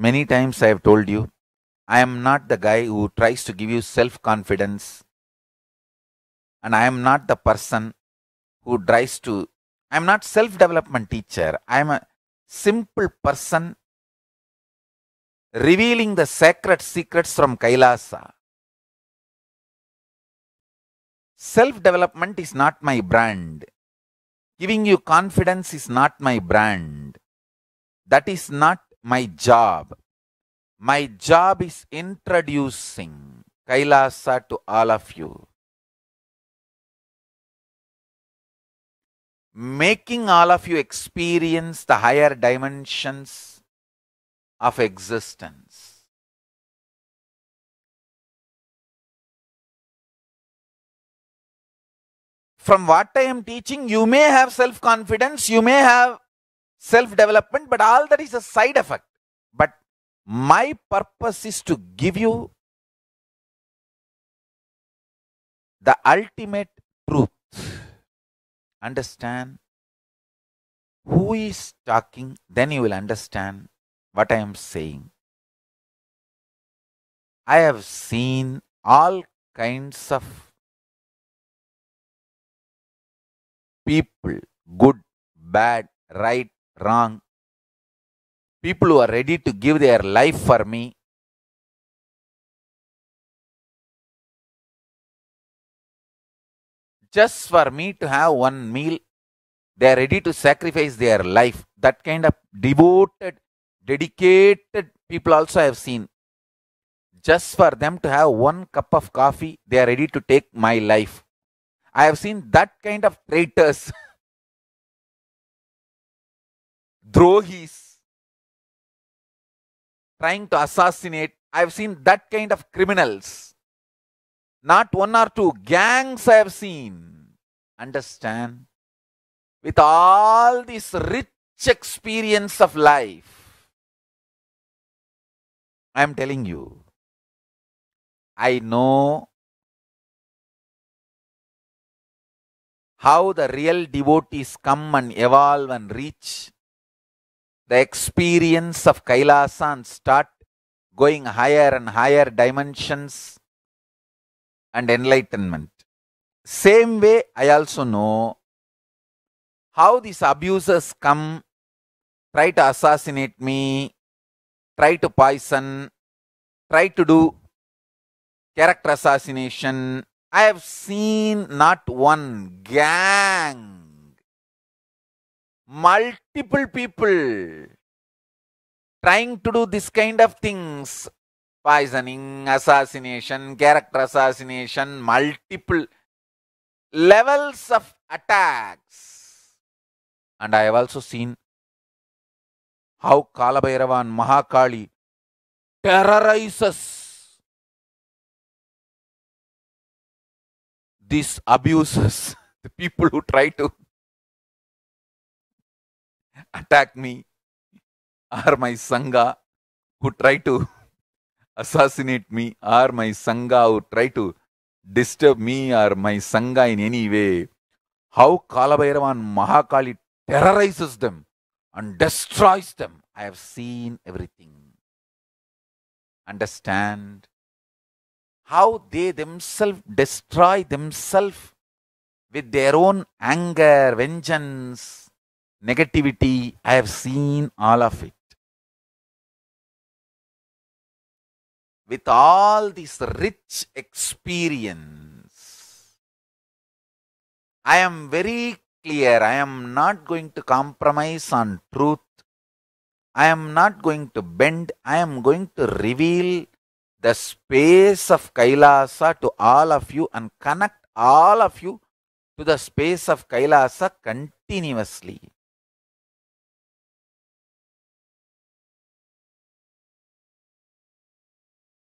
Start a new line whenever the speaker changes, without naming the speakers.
Many times I have told you, I am not the guy who tries to give you self confidence, and I am not the person who tries to. I am not self development teacher. I am a simple person revealing the sacred secrets from Kailasa. Self development is not my brand. Giving you confidence is not my brand. That is not my job. My job is introducing Kailasa to all of you. Making all of you experience the higher dimensions of existence. from what I am teaching, you may have self confidence, you may have self development, but all that is a side effect. But my purpose is
to give you the ultimate
truth. Understand who is talking, then you will understand what I am saying. I have seen all kinds of
people, good, bad, right, wrong, people who are ready to give their life for me.
Just for me to have one meal, they are ready to sacrifice their life. That kind of devoted, dedicated people also I have seen. Just for them to have one cup of coffee, they are ready to take my life. I have seen that kind of traitors, drohis, trying to assassinate. I've seen that kind of criminals. Not one or two gangs I have seen. Understand? With all this rich experience of life, I am telling you,
I know
how the real devotees come and evolve and reach the experience of Kailasa and start going higher and higher dimensions and enlightenment. Same way, I also know how these abusers come, try to assassinate me, try to poison, try to do character assassination. I have seen not one gang multiple people trying to do this kind of things poisoning, assassination, character assassination, multiple levels of attacks. And I have also seen how Kalabhairava and Mahakali
terrorizes these
abusers, the people who try to attack me are my Sangha who try to assassinate me or my Sangha who try to disturb me or my Sangha in any way. How Kalabhairava and Mahakali terrorizes them and destroys them. I have seen everything. Understand how they themselves destroy themselves with their own anger, vengeance, negativity.
I have seen all of it.
With all this rich experience, I am very clear. I am not going to compromise on truth. I am not going to bend. I am going to reveal the space of Kailasa to all of you and connect all of you to the space of Kailasa continuously.